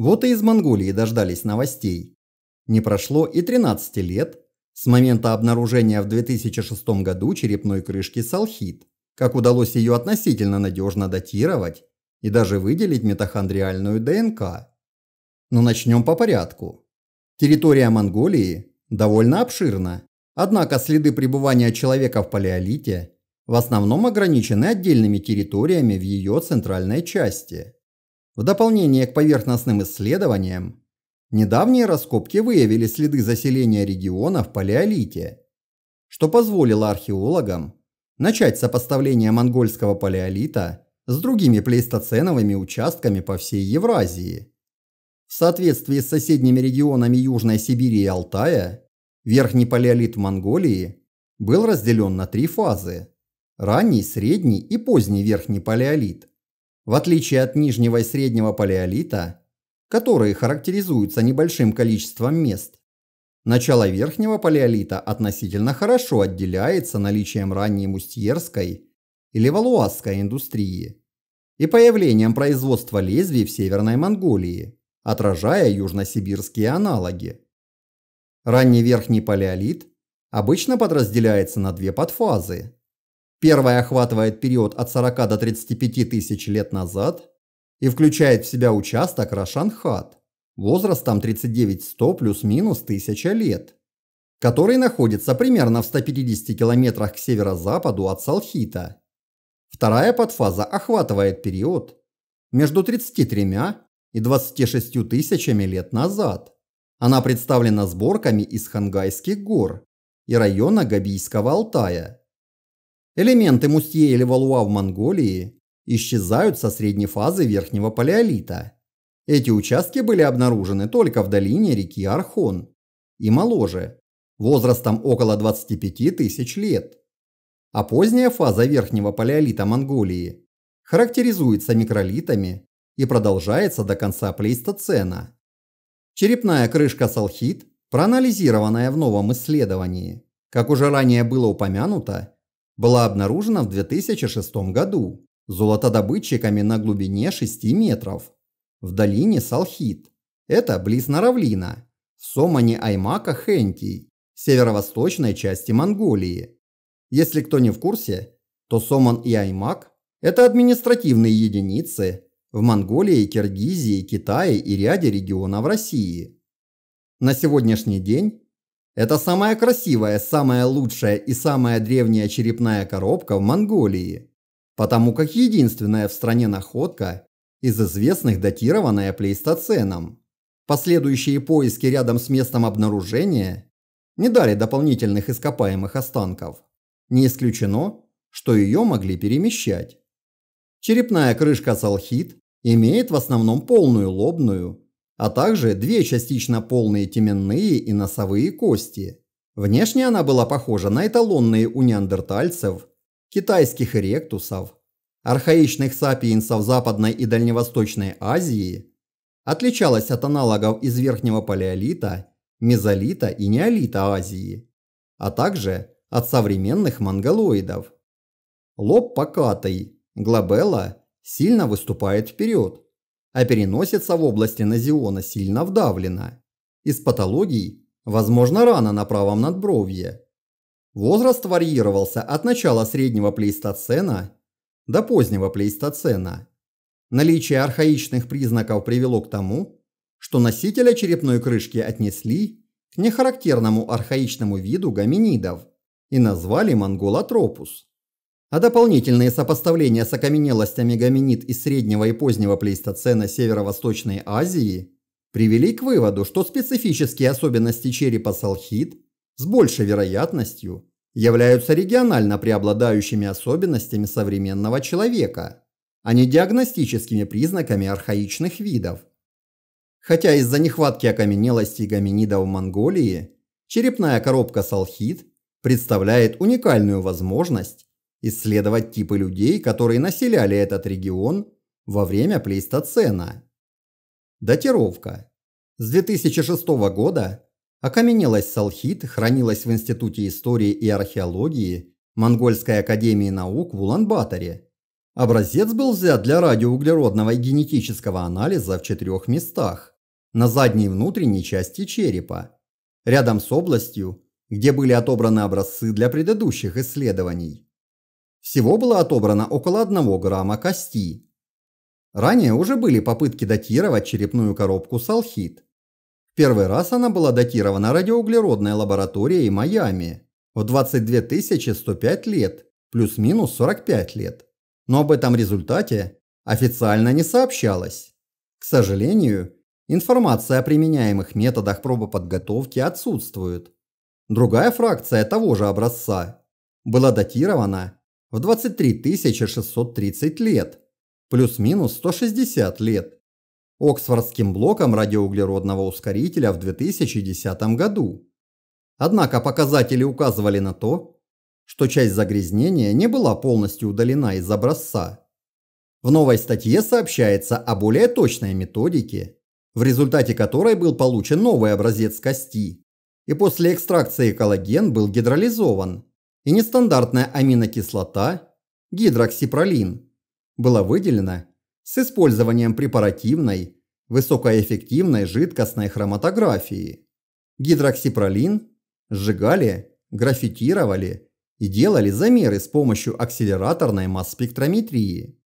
Вот и из Монголии дождались новостей. Не прошло и 13 лет с момента обнаружения в 2006 году черепной крышки салхит, как удалось ее относительно надежно датировать и даже выделить митохондриальную ДНК. Но начнем по порядку. Территория Монголии довольно обширна, однако следы пребывания человека в палеолите в основном ограничены отдельными территориями в ее центральной части – в дополнение к поверхностным исследованиям, недавние раскопки выявили следы заселения региона в палеолите, что позволило археологам начать сопоставление монгольского палеолита с другими плейстоценовыми участками по всей Евразии. В соответствии с соседними регионами Южной Сибири и Алтая, верхний палеолит Монголии был разделен на три фазы – ранний, средний и поздний верхний палеолит. В отличие от нижнего и среднего палеолита, которые характеризуются небольшим количеством мест, начало верхнего палеолита относительно хорошо отделяется наличием ранней мустьерской или валуасской индустрии и появлением производства лезвий в Северной Монголии, отражая южносибирские аналоги. Ранний верхний палеолит обычно подразделяется на две подфазы Первая охватывает период от 40 до 35 тысяч лет назад и включает в себя участок Рашанхат, возраст там 39-100 плюс-минус 1000 лет, который находится примерно в 150 километрах к северо-западу от Салхита. Вторая подфаза охватывает период между 33 и 26 тысячами лет назад. Она представлена сборками из Хангайских гор и района Габийского Алтая – Элементы Мустье или Валуа в Монголии исчезают со средней фазы Верхнего Палеолита. Эти участки были обнаружены только в долине реки Архон и моложе, возрастом около 25 тысяч лет. А поздняя фаза Верхнего Палеолита Монголии характеризуется микролитами и продолжается до конца плейстоцена. Черепная крышка салхит, проанализированная в новом исследовании, как уже ранее было упомянуто, была обнаружена в 2006 году золотодобытчиками на глубине 6 метров в долине Салхит. Это близ Наравлина, в Сомане Аймака Хентий, северо-восточной части Монголии. Если кто не в курсе, то Соман и Аймак – это административные единицы в Монголии, Киргизии, Китае и ряде регионов России. На сегодняшний день это самая красивая, самая лучшая и самая древняя черепная коробка в Монголии, потому как единственная в стране находка из известных датированная плейстоценом. Последующие поиски рядом с местом обнаружения не дали дополнительных ископаемых останков. Не исключено, что ее могли перемещать. Черепная крышка салхит имеет в основном полную лобную а также две частично полные теменные и носовые кости. Внешне она была похожа на эталонные у неандертальцев, китайских ректусов, архаичных сапиенсов Западной и Дальневосточной Азии, отличалась от аналогов из Верхнего Палеолита, Мезолита и Неолита Азии, а также от современных монголоидов. Лоб покатый, глобелла сильно выступает вперед, а переносица в области назиона сильно вдавлена. Из патологий, возможно, рана на правом надбровье. Возраст варьировался от начала среднего плейстоцена до позднего плейстоцена. Наличие архаичных признаков привело к тому, что носителя черепной крышки отнесли к нехарактерному архаичному виду гоминидов и назвали монголотропус. А дополнительные сопоставления с окаменелостями гоминид из среднего и позднего плейстоцена Северо-Восточной Азии привели к выводу, что специфические особенности черепа салхит с большей вероятностью являются регионально преобладающими особенностями современного человека, а не диагностическими признаками архаичных видов. Хотя из-за нехватки окаменелостей гоминидов в Монголии черепная коробка салхит представляет уникальную возможность исследовать типы людей, которые населяли этот регион во время плейстоцена. Датировка. С 2006 года окаменелась салхит хранилась в Институте истории и археологии Монгольской академии наук в Улан-Баторе. Образец был взят для радиоуглеродного и генетического анализа в четырех местах – на задней внутренней части черепа, рядом с областью, где были отобраны образцы для предыдущих исследований. Всего было отобрано около 1 грамма кости. Ранее уже были попытки датировать черепную коробку салхит. В первый раз она была датирована радиоуглеродной лабораторией Майами в 22 105 лет, плюс-минус 45 лет. Но об этом результате официально не сообщалось. К сожалению, информация о применяемых методах пробоподготовки отсутствует. Другая фракция того же образца была датирована в 23 630 лет, плюс-минус 160 лет, Оксфордским блоком радиоуглеродного ускорителя в 2010 году. Однако показатели указывали на то, что часть загрязнения не была полностью удалена из образца. В новой статье сообщается о более точной методике, в результате которой был получен новый образец кости, и после экстракции коллаген был гидролизован – и нестандартная аминокислота гидроксипролин была выделена с использованием препаративной высокоэффективной жидкостной хроматографии. Гидроксипролин сжигали, графитировали и делали замеры с помощью акселераторной масс-спектрометрии.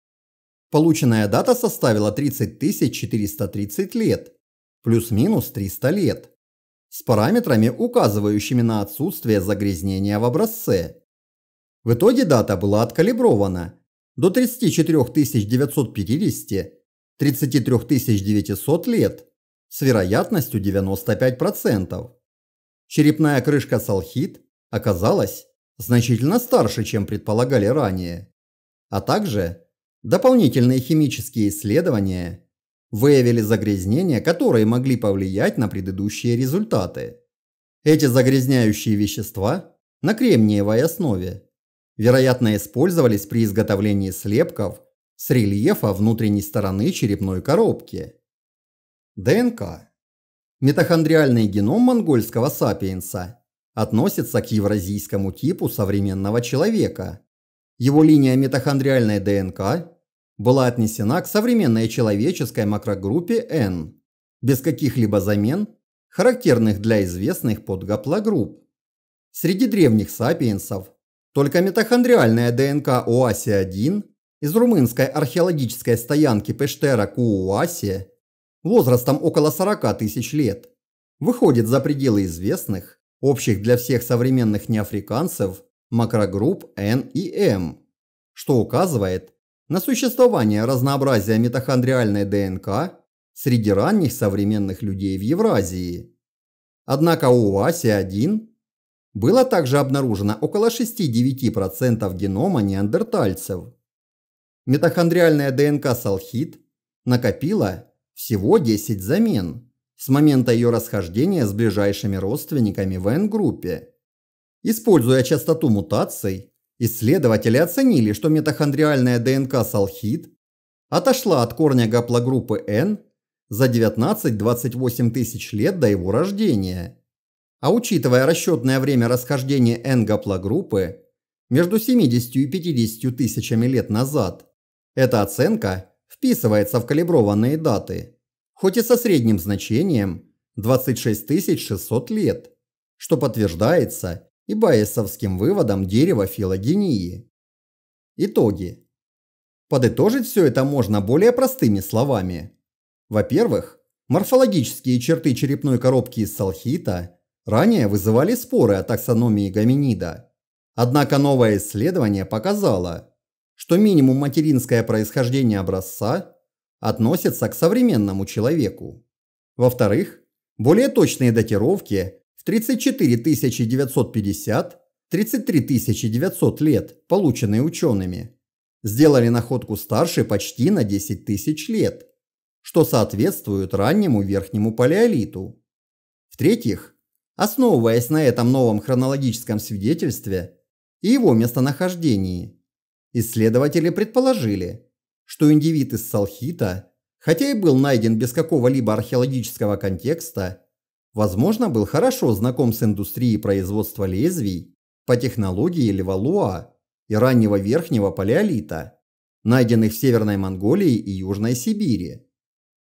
Полученная дата составила 30 430 лет, плюс-минус 300 лет с параметрами, указывающими на отсутствие загрязнения в образце. В итоге дата была откалибрована до 34 950 33 900 лет с вероятностью 95%. Черепная крышка салхит оказалась значительно старше, чем предполагали ранее. А также дополнительные химические исследования выявили загрязнения, которые могли повлиять на предыдущие результаты. Эти загрязняющие вещества на кремниевой основе, вероятно, использовались при изготовлении слепков с рельефа внутренней стороны черепной коробки. ДНК. Митохондриальный геном монгольского сапиенса относится к евразийскому типу современного человека. Его линия митохондриальной ДНК была отнесена к современной человеческой макрогруппе N, без каких-либо замен, характерных для известных подгаплогрупп. Среди древних сапиенсов только митохондриальная ДНК ОАСИ-1 из румынской археологической стоянки Пештера Кууаси возрастом около 40 тысяч лет выходит за пределы известных, общих для всех современных неафриканцев, макрогрупп N и M, что указывает на существование разнообразия митохондриальной ДНК среди ранних современных людей в Евразии. Однако у УАСИ-1 было также обнаружено около 6-9% генома неандертальцев. Митохондриальная ДНК салхит накопила всего 10 замен с момента ее расхождения с ближайшими родственниками в N-группе. Используя частоту мутаций, Исследователи оценили, что митохондриальная ДНК салхит отошла от корня гаплогруппы N за 19-28 тысяч лет до его рождения. А учитывая расчетное время расхождения N гаплогруппы между 70 и 50 тысячами лет назад, эта оценка вписывается в калиброванные даты, хоть и со средним значением 26 600 лет, что подтверждается и Байесовским выводам дерева филогении. Итоги. Подытожить все это можно более простыми словами. Во-первых, морфологические черты черепной коробки из салхита ранее вызывали споры о таксономии гоминида. Однако новое исследование показало, что минимум материнское происхождение образца относится к современному человеку. Во-вторых, более точные датировки 34 950 33 900 лет, полученные учеными, сделали находку старше почти на 10 тысяч лет, что соответствует раннему верхнему палеолиту. В-третьих, основываясь на этом новом хронологическом свидетельстве и его местонахождении, исследователи предположили, что индивид из Салхита, хотя и был найден без какого-либо археологического контекста, возможно, был хорошо знаком с индустрией производства лезвий по технологии Левалуа и раннего верхнего палеолита, найденных в Северной Монголии и Южной Сибири.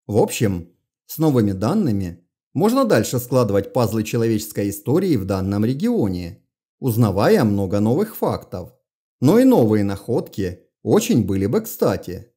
В общем, с новыми данными можно дальше складывать пазлы человеческой истории в данном регионе, узнавая много новых фактов. Но и новые находки очень были бы кстати.